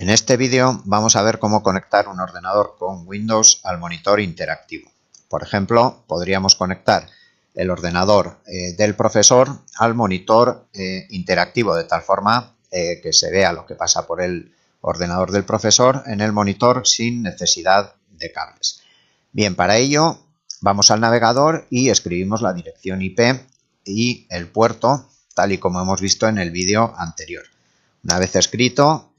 En este vídeo vamos a ver cómo conectar un ordenador con Windows al monitor interactivo. Por ejemplo, podríamos conectar el ordenador eh, del profesor al monitor eh, interactivo de tal forma eh, que se vea lo que pasa por el ordenador del profesor en el monitor sin necesidad de cables. Bien, para ello vamos al navegador y escribimos la dirección IP y el puerto tal y como hemos visto en el vídeo anterior. Una vez escrito,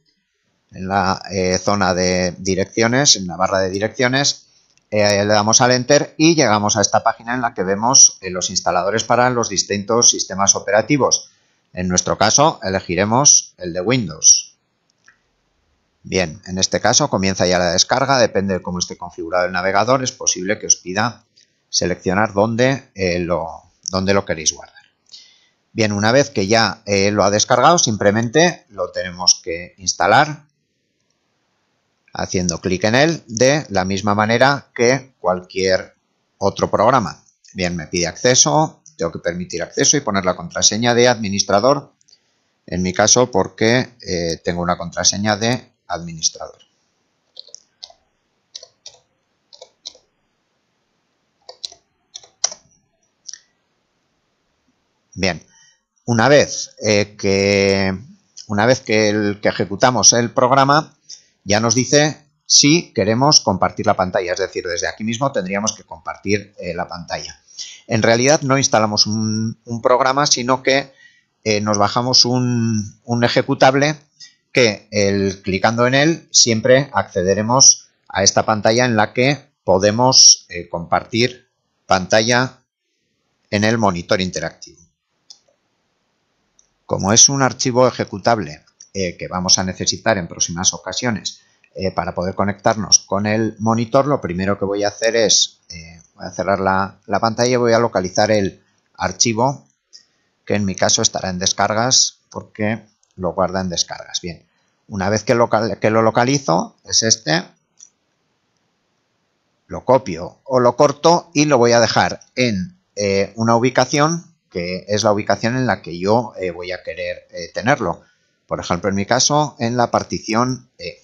en la eh, zona de direcciones, en la barra de direcciones, eh, le damos al Enter y llegamos a esta página en la que vemos eh, los instaladores para los distintos sistemas operativos. En nuestro caso elegiremos el de Windows. Bien, en este caso comienza ya la descarga, depende de cómo esté configurado el navegador, es posible que os pida seleccionar dónde, lo, dónde lo queréis guardar. Bien, una vez que ya lo ha descargado, simplemente lo tenemos que instalar haciendo clic en él de la misma manera que cualquier otro programa. Bien, me pide acceso, tengo que permitir acceso y poner la contraseña de administrador, en mi caso porque eh, tengo una contraseña de administrador. Bien, una vez, eh, que, una vez que ejecutamos el programa, ya nos dice si queremos compartir la pantalla, es decir, desde aquí mismo tendríamos que compartir eh, la pantalla. En realidad no instalamos un, programa, sino que eh, nos bajamos un, ejecutable que el, clicando en él siempre accederemos a esta pantalla en la que podemos eh, compartir pantalla en el monitor interactivo. Como es un archivo ejecutable eh, que vamos a necesitar en próximas ocasiones eh, para poder conectarnos con el monitor, lo primero que voy a hacer es, eh, voy a cerrar la, pantalla y voy a localizar el archivo, que en mi caso estará en descargas porque lo guarda en descargas. Bien, una vez que, lo localizo, es este, lo copio o lo corto y lo voy a dejar en una ubicación que es la ubicación en la que yo voy a querer tenerlo. Por ejemplo, en mi caso, en la partición E.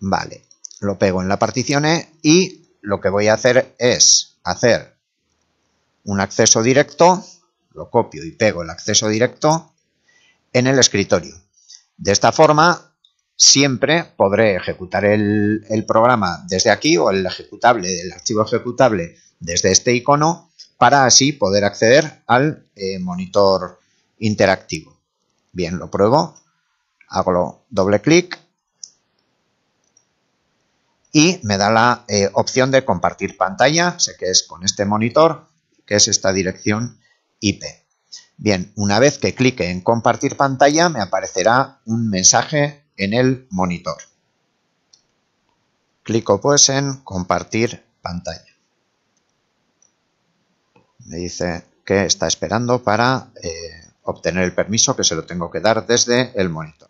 Vale, lo pego en la partición E y lo que voy a hacer es hacer un acceso directo, lo copio y pego el acceso directo en el escritorio. De esta forma, siempre podré ejecutar el, programa desde aquí o el ejecutable, el archivo ejecutable desde este icono para así poder acceder al eh, monitor interactivo. Bien, lo pruebo, hago doble clic y me da la eh, opción de compartir pantalla, sé que es con este monitor, que es esta dirección IP. Bien, una vez que clique en compartir pantalla me aparecerá un mensaje en el monitor. Clico pues en compartir pantalla me dice que está esperando para eh, obtener el permiso que se lo tengo que dar desde el monitor.